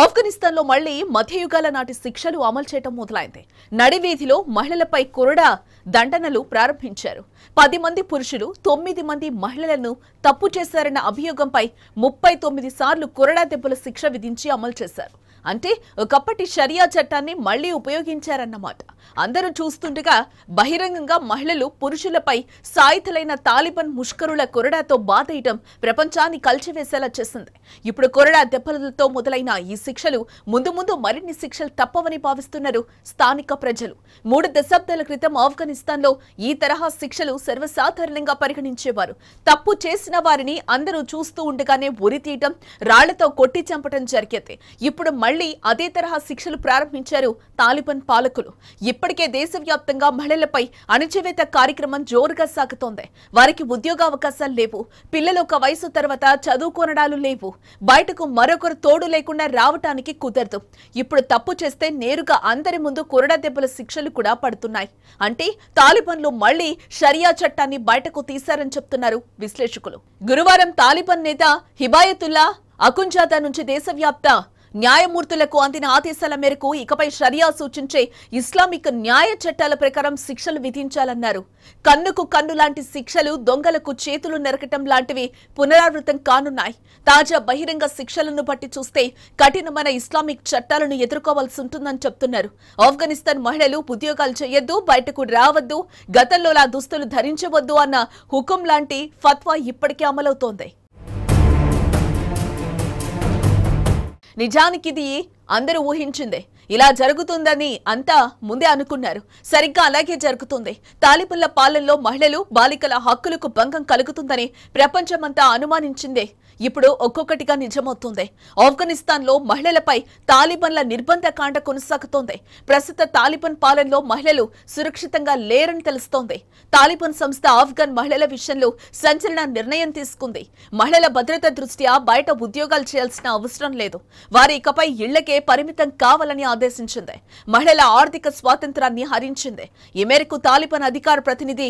ఆఫ్ఘనిస్తాన్ లో మళ్లీ మధ్యయుగాల నాటి శిక్షలు అమలు చేయడం మొదలైంది నడివీధిలో మహిళలపై కురడా దండనలు ప్రారంభించారు పది మంది పురుషులు తొమ్మిది మంది మహిళలను తప్పు చేశారన్న అభియోగంపై ముప్పై తొమ్మిది సార్లు కురడా దెబ్బల శిక్ష విధించి అమలు చేశారు అంటే ఒకప్పటి షరియా చట్టాన్ని మళ్లీ ఉపయోగించారన్నమాట అందరూ చూస్తుండగా బహిరంగంగా మహిళలు పురుషులపై సాయితలైన తాలిబన్ ముష్కరుల కొరడాతో బాధేయటం ప్రపంచాన్ని కలిచివేసేలా చేసింది ఇప్పుడు కొరడా దెబ్బలతో మొదలైన ఈ శిక్షలు ముందు ముందు మరిన్ని శిక్షలు తప్పవని భావిస్తున్నారు స్థానిక ప్రజలు మూడు దశాబ్దాల క్రితం ఆఫ్ఘనిస్తాన్లో ఈ తరహా శిక్షలు సర్వసాధారణంగా పరిగణించేవారు తప్పు చేసిన వారిని అందరూ చూస్తూ ఉండగానే ఉరి తీయటం రాళ్లతో కొట్టి చంపటం జరిగేది ఇప్పుడు మళ్లీ అదే తరహా శిక్షలు ప్రారంభించారు తాలిబన్ పాలకులు ఇప్పటికే దేశవ్యాప్తంగా మహిళలపై అణచివేత కార్యక్రమం జోరుగా సాగుతోంది వారికి ఉద్యోగ అవకాశాలు లేవు పిల్లలు ఒక వయసు తర్వాత చదువుకొనడాలు లేవు బయటకు మరొకరు తోడు లేకుండా రావటానికి కుదరదు ఇప్పుడు తప్పు చేస్తే నేరుగా అందరి ముందు కురడ దెబ్బల శిక్షలు కూడా పడుతున్నాయి అంటే తాలిబన్లు మళ్లీ షరియా చట్టాన్ని బయటకు తీశారని చెప్తున్నారు విశ్లేషకులు గురువారం తాలిబన్ నేత హిబాయతుల్లా అకుంజాదా నుంచి దేశవ్యాప్త న్యాయమూర్తులకు అందిన ఆదేశాల మేరకు ఇకపై షరియా సూచించే ఇస్లామిక్ న్యాయ చట్టాల ప్రకారం శిక్షలు విధించాలన్నారు కన్నుకు కన్ను లాంటి శిక్షలు దొంగలకు చేతులు నరకటం లాంటివి పునరావృతం కానున్నాయి తాజా బహిరంగ శిక్షలను బట్టి చూస్తే కఠినమైన ఇస్లామిక్ చట్టాలను ఎదుర్కోవాల్సి ఉంటుందని చెప్తున్నారు ఆఫ్ఘనిస్తాన్ మహిళలు ఉద్యోగాలు చేయొద్దు బయటకు రావద్దు గతంలోలా దుస్తులు ధరించవద్దు అన్న హుకుం లాంటి ఫత్వా ఇప్పటికే అమలవుతోంది నిజానికి ఇది అందరూ ఊహించిందే ఇలా జరుగుతుందని అంతా ముందే అనుకున్నారు సరిగ్గా అలాగే జరుగుతుంది తాలిబన్ల పాలనలో మహిళలు బాలికల హక్కులకు భంగం కలుగుతుందని ప్రపంచమంతా అనుమానించిందే ఇప్పుడు ఒక్కొక్కటిగా నిజమవుతుంది ఆఫ్ఘనిస్తాన్ లో మహిళలపై తాలిబన్ల నిర్బంధ కాండ కొనసాగుతోంది ప్రస్తుత తాలిబన్ పాలనలో మహిళలు సురక్షితంగా లేరని తెలుస్తోంది తాలిబన్ సంస్థ ఆఫ్ఘన్ మహిళల విషయంలో సంచలన నిర్ణయం తీసుకుంది మహిళల భద్రత దృష్ట్యా బయట ఉద్యోగాలు చేయాల్సిన అవసరం లేదు వారి ఇకపై ఇళ్లకే పరిమితం కావాలని ఆదేశించింది మహిళల ఆర్థిక స్వాతంత్రాన్ని హరించింది ఈ మేరకు తాలిబాన్ అధికార ప్రతినిధి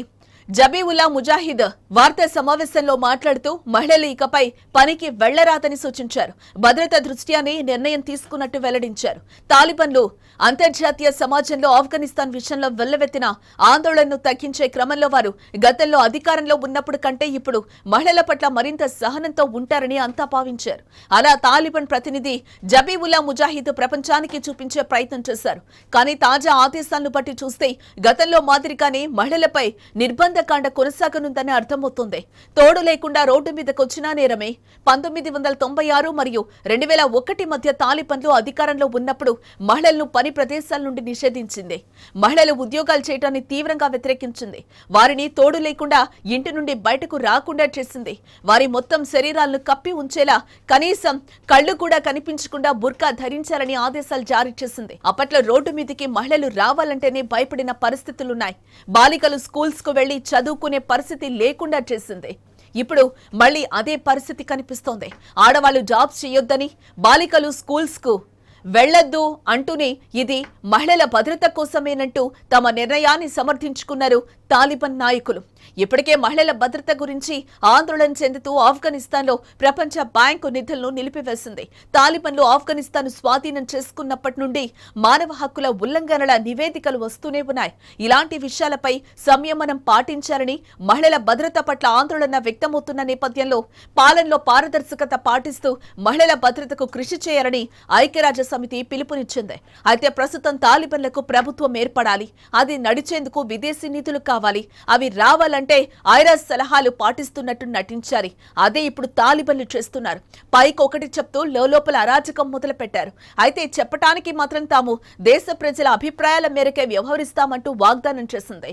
జబీవుల్లా ముజాహిద్ వార్తా సమావేశంలో మాట్లాడుతూ మహిళలు ఇకపై పనికి వెళ్లరాదని సూచించారు భద్రత దృష్ట్యానే నిర్ణయం తీసుకున్నట్టు వెల్లడించారు తాలిబన్లు అంతర్జాతీయ సమాజంలో ఆఫ్ఘనిస్తాన్ విషయంలో వెల్లవెత్తిన ఆందోళనను తగ్గించే క్రమంలో వారు గతంలో అధికారంలో ఉన్నప్పుడు కంటే ఇప్పుడు మహిళల పట్ల మరింత సహనంతో ఉంటారని అంతా భావించారు అలా తాలిబన్ ప్రతినిధి జబీవుల్లా ముజాహిద్ ప్రపంచానికి చూపించే ప్రయత్నం చేశారు కానీ తాజా ఆదేశాలను బట్టి చూస్తే గతంలో మాదిరిగానే మహిళలపై నిర్బంధ కాండ కొనసాగనుందని అర్థమవుతుంది తోడు లేకుండా రోడ్డు మీదకొచ్చినా నేరమే పంతొమ్మిది వందల తొంభై ఆరు మరియు రెండు వేల ఒకటి మధ్య తాలిబన్లు అధికారంలో ఉన్నప్పుడు మహిళలను పని ప్రదేశాల నుండి నిషేధించింది మహిళలు ఉద్యోగాలు చేయడాన్ని తీవ్రంగా వ్యతిరేకించింది వారిని తోడు లేకుండా ఇంటి నుండి బయటకు రాకుండా చేసింది వారి మొత్తం శరీరాలను కప్పి ఉంచేలా కనీసం కళ్ళు కూడా కనిపించకుండా బుర్కా ధరించాలని ఆదేశాలు జారీ చేసింది అప్పట్లో రోడ్డు మీదకి మహిళలు రావాలంటేనే భయపడిన పరిస్థితులున్నాయి బాలికలు స్కూల్స్ కు వెళ్లి చదువుకునే పరిస్థితి లేకుండా చేసింది ఇప్పుడు మళ్ళీ అదే పరిస్థితి కనిపిస్తోంది ఆడవాళ్ళు జాబ్స్ చేయొద్దని బాలికలు స్కూల్స్కు వెళ్లొద్దు అంటూనే ఇది మహిళల భద్రత కోసమేనంటూ తమ నిర్ణయాన్ని సమర్థించుకున్నారు తాలిబన్ నాయకులు ఇప్పటికే మహిళల భద్రత గురించి ఆందోళన చెందుతూ ఆఫ్ఘనిస్తాన్లో ప్రపంచ బ్యాంకు నిధులను నిలిపివేసింది తాలిబన్లు ఆఫ్ఘనిస్తాన్ స్వాధీనం చేసుకున్నప్పటి నుండి మానవ హక్కుల ఉల్లంఘనల నివేదికలు వస్తూనే ఉన్నాయి ఇలాంటి విషయాలపై సంయమనం పాటించాలని మహిళల భద్రత పట్ల ఆందోళన వ్యక్తమవుతున్న నేపథ్యంలో పాలనలో పారదర్శకత పాటిస్తూ మహిళల భద్రతకు కృషి చేయాలని ఐక్యరాజ్య సమితి పిలుపునిచ్చింది అయితే ప్రస్తుతం తాలిబన్లకు ప్రభుత్వం ఏర్పడాలి అది నడిచేందుకు విదేశీ నిధులు కావాలి కావాలి అవి రావాలంటే ఐరాజ్ సలహాలు పాటిస్తున్నట్టు నటించాలి అదే ఇప్పుడు తాలిబన్లు చేస్తున్నారు పైకి ఒకటి చెప్తూ లోపల అరాచకం మొదలుపెట్టారు అయితే చెప్పటానికి మాత్రం తాము దేశ ప్రజల అభిప్రాయాల మేరకే వ్యవహరిస్తామంటూ వాగ్దానం చేసింది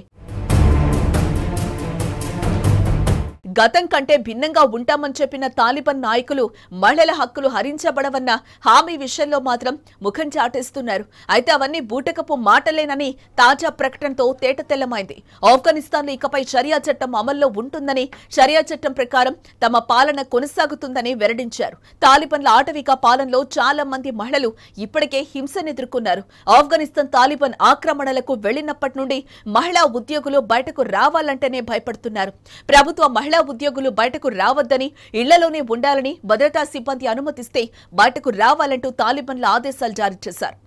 గతం కంటే భిన్నంగా ఉంటామని చెప్పిన తాలిబన్ నాయకులు మహిళల హక్కులు హరించబడవన్న హామీ విషయంలో మాత్రం ముఖం చాటేస్తున్నారు అయితే అవన్నీ బూటకపు మాటలేనని తాజా ప్రకటనతో తేట ఆఫ్ఘనిస్తాన్ లో ఇకపై షరియా చట్టం అమల్లో ఉంటుందని షరియా చట్టం ప్రకారం తమ పాలన కొనసాగుతుందని వెల్లడించారు తాలిబన్ల ఆటవిక పాలనలో చాలా మంది మహిళలు ఇప్పటికే హింసను ఎదుర్కొన్నారు ఆఫ్ఘనిస్తాన్ తాలిబన్ ఆక్రమణలకు వెళ్లినప్పటి నుండి మహిళా ఉద్యోగులు బయటకు రావాలంటేనే భయపడుతున్నారు ప్రభుత్వ మహిళా ఉద్యోగులు బయటకు రావద్దని ఇళ్లలోనే ఉండాలని భద్రతా సిబ్బంది అనుమతిస్తే బయటకు రావాలంటూ తాలిబన్ల ఆదేశాలు జారీ చేశారు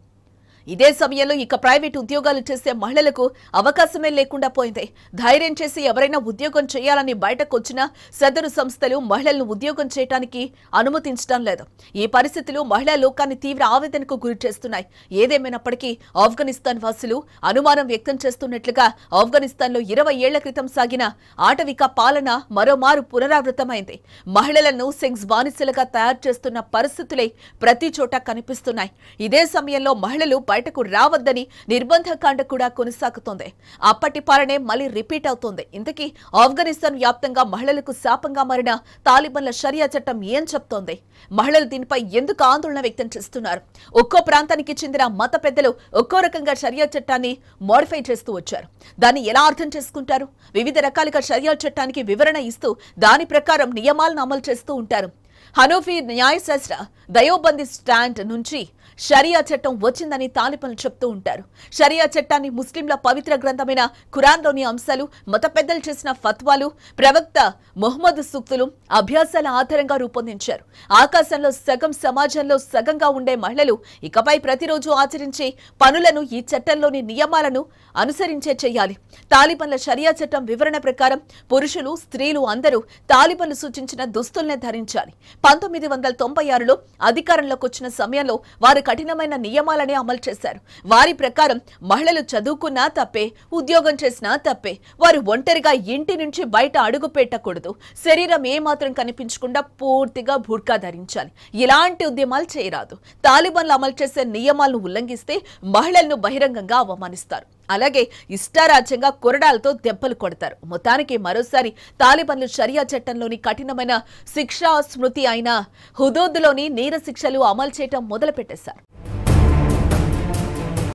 ఇదే సమయంలో ఇక ప్రైవేట్ ఉద్యోగాలు చేసే మహిళలకు అవకాశమే లేకుండా పోయింది ధైర్యం చేసి ఎవరైనా ఉద్యోగం చేయాలని బయటకు వచ్చినా సదరు సంస్థలు మహిళలను ఉద్యోగం చేయడానికి అనుమతించడం లేదు ఈ పరిస్థితులు మహిళా లోకాన్ని తీవ్ర ఆవేదనకు గురి చేస్తున్నాయి ఏదేమైనప్పటికీ ఆఫ్ఘనిస్తాన్ వాసులు అనుమానం వ్యక్తం చేస్తున్నట్లుగా ఆఫ్ఘనిస్తాన్ లో ఇరవై ఏళ్ల క్రితం సాగిన ఆటవిక పాలన మరోమారు పునరావృతమైంది మహిళలను సెక్స్ బానిసలుగా తయారు చేస్తున్న పరిస్థితులే ప్రతి చోట కనిపిస్తున్నాయి ఇదే సమయంలో మహిళలు బయటకు రావద్దని నిర్బంధకాండ కూడా కొనసాగుతోంది అప్పటి పాలనే మళ్ళీ రిపీట్ అవుతోంది ఇంతకీ ఆఫ్ఘనిస్తాన్ వ్యాప్తంగా మహిళలకు శాపంగా మారిన తాలిబన్ల షరియా చట్టం ఏం చెప్తోంది మహిళలు దీనిపై ఎందుకు ఆందోళన వ్యక్తం చేస్తున్నారు ఒక్కో ప్రాంతానికి చెందిన మత పెద్దలు ఒక్కో రకంగా షరియా చట్టాన్ని మోడిఫై చేస్తూ వచ్చారు దాన్ని ఎలా అర్థం చేసుకుంటారు వివిధ రకాలుగా షరియా చట్టానికి వివరణ ఇస్తూ దాని ప్రకారం నియమాలను అమలు చేస్తూ ఉంటారు హనూఫీ న్యాయశాస్త్ర దయోబంది స్టాండ్ నుంచి షరియా చట్టం వచ్చిందని తాలిబన్లు చెప్తూ ఉంటారు షరియా చట్టాన్ని ముస్లింల పవిత్ర గ్రంథమైన ఖురాన్లోని అంశాలు మత పెద్దలు చేసిన ఫత్వాలు ప్రవక్త మొహమ్మద్ సుక్తులు అభ్యాసాల ఆధారంగా రూపొందించారు ఆకాశంలో సగం సమాజంలో సగంగా ఉండే మహిళలు ఇకపై ప్రతిరోజు ఆచరించే పనులను ఈ చట్టంలోని నియమాలను అనుసరించే చేయాలి తాలిబన్ల షరియా చట్టం వివరణ ప్రకారం పురుషులు స్త్రీలు అందరూ తాలిబన్లు సూచించిన దుస్తుల్నే ధరించాలి పంతొమ్మిది వందల తొంభై ఆరులో అధికారంలోకి వచ్చిన సమయంలో వారు కఠినమైన నియమాలని అమలు చేశారు వారి ప్రకారం మహిళలు చదువుకున్నా తప్పే ఉద్యోగం చేసినా తప్పే వారు ఒంటరిగా ఇంటి నుంచి బయట అడుగు పెట్టకూడదు శరీరం ఏమాత్రం కనిపించకుండా పూర్తిగా బుర్కా ధరించాలి ఇలాంటి ఉద్యమాలు చేయరాదు తాలిబాన్లు అమలు చేసే నియమాలను ఉల్లంఘిస్తే మహిళలను బహిరంగంగా అవమానిస్తారు అలాగే ఇష్టారాజ్యంగా కొరడాలతో దెబ్బలు కొడతారు మొత్తానికి మరోసారి తాలిబన్లు షరియా చట్టంలోని కఠినమైన శిక్షా స్మృతి అయిన హుదోద్లోని నేర శిక్షలు అమలు చేయటం మొదలుపెట్టేశారు